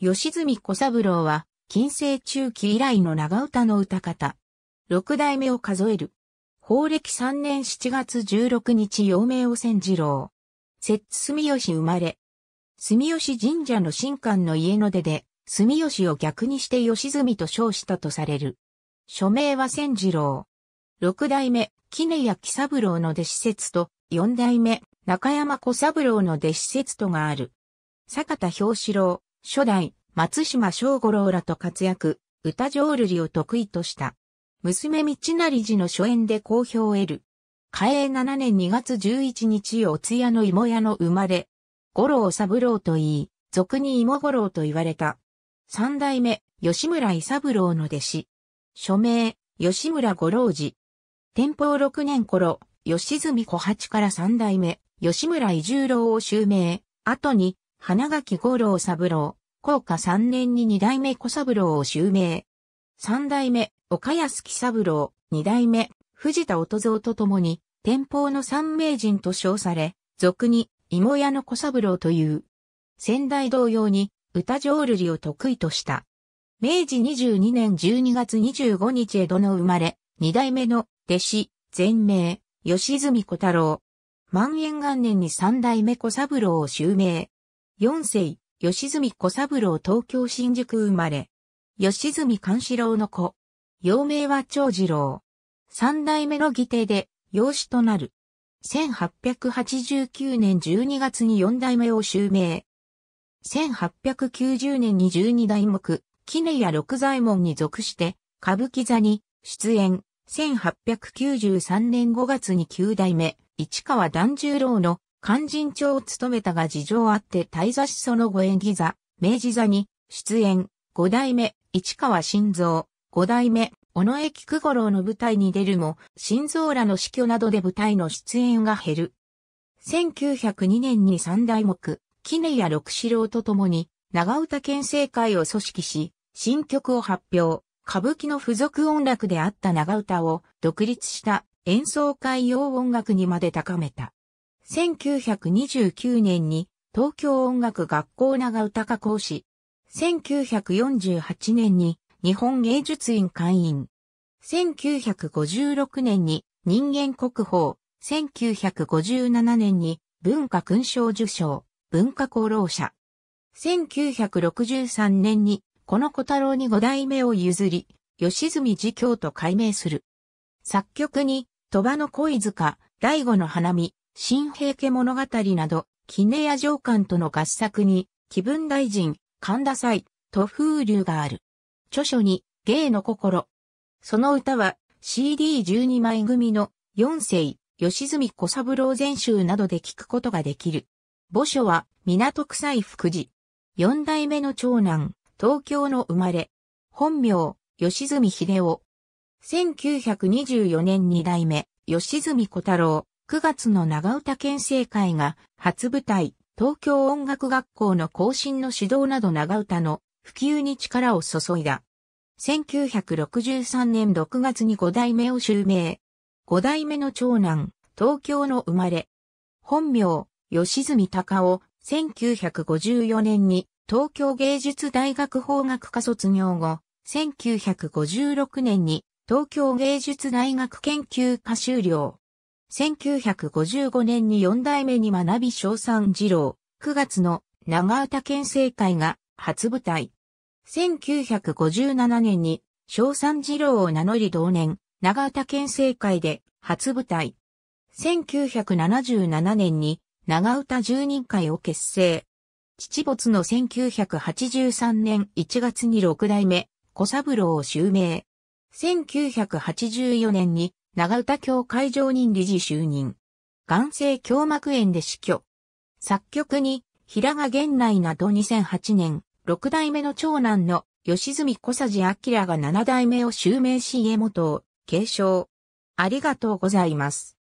吉住小三郎は、近世中期以来の長唄の歌方。六代目を数える。法暦三年七月十六日陽明汚染次郎。摂津住吉生まれ。住吉神社の神官の家の出で、住吉を逆にして吉住と称したとされる。署名は千次郎。六代目、杵屋喜三郎の弟子説と、四代目、中山小三郎の弟子説とがある。坂田氷志郎、初代、松島正五郎らと活躍、歌浄瑠璃を得意とした。娘道成寺の初演で好評を得る。嘉永7年2月11日おつやの芋屋の生まれ、五郎三郎と言い、俗に芋五郎と言われた。三代目、吉村伊三郎の弟子。署名、吉村五郎寺。天保6年頃、吉住小八から三代目、吉村伊十郎を襲名、後に、花垣五郎三郎、高下三年に二代目小三郎を襲名。三代目、岡安木三郎、二代目、藤田音蔵と共に、天保の三名人と称され、俗に、芋屋の小三郎という。先代同様に、歌浄瑠璃を得意とした。明治22年12月25日江戸の生まれ、二代目の弟子、全名、吉住小太郎。万延元年に三代目小三郎を襲名。四世、吉住小三郎東京新宿生まれ。吉住勘四郎の子。幼名は長次郎。三代目の義弟で、養子となる。1889年12月に四代目を襲名。1890年に十二代目、杵谷六左衛門に属して、歌舞伎座に出演。1893年5月に九代目、市川團十郎の肝心長を務めたが事情あって大座しその後演技座、明治座に出演、五代目、市川新蔵、五代目、尾上菊五郎の舞台に出るも、新蔵らの死去などで舞台の出演が減る。1902年に三代目、杵谷六四郎と共に、長唄県政会を組織し、新曲を発表、歌舞伎の付属音楽であった長唄を独立した演奏会用音楽にまで高めた。1929年に東京音楽学校長歌科講師。1948年に日本芸術院会員。1956年に人間国宝。1957年に文化勲章受賞、文化功労者。1963年にこの小太郎に五代目を譲り、吉住次教と改名する。作曲に、鳥羽の恋塚、醍醐の花見、新平家物語など、杵屋上官との合作に、気分大臣、神田祭、と風流がある。著書に、芸の心。その歌は、CD12 枚組の、四世、吉住小三郎全集などで聞くことができる。墓所は、港区西福寺。四代目の長男、東京の生まれ。本名、吉住秀夫。1924年二代目、吉住小太郎。9月の長唄県政会が初舞台、東京音楽学校の更新の指導など長唄の普及に力を注いだ。1963年6月に5代目を襲名。5代目の長男、東京の生まれ。本名、吉住隆夫、1954年に東京芸術大学法学科卒業後、1956年に東京芸術大学研究科修了。1955年に4代目に学び小三次郎、9月の長唄県政会が初舞台。1957年に小三次郎を名乗り同年、長唄県政会で初舞台。1977年に長唄十人会を結成。父没の1983年1月に六代目小三郎を襲名。1984年に長唄協会常任理事就任。眼性胸膜炎で死去。作曲に、平賀源内など2008年、六代目の長男の吉住小佐治明が七代目を襲名し家元を継承。ありがとうございます。